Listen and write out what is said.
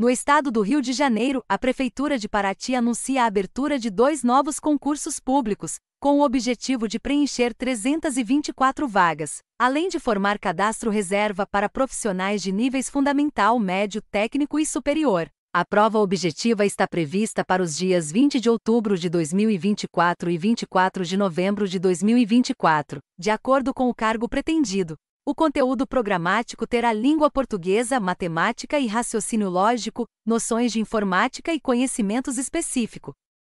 No estado do Rio de Janeiro, a Prefeitura de Paraty anuncia a abertura de dois novos concursos públicos, com o objetivo de preencher 324 vagas, além de formar cadastro reserva para profissionais de níveis fundamental, médio, técnico e superior. A prova objetiva está prevista para os dias 20 de outubro de 2024 e 24 de novembro de 2024, de acordo com o cargo pretendido, o conteúdo programático terá língua portuguesa, matemática e raciocínio lógico, noções de informática e conhecimentos específicos.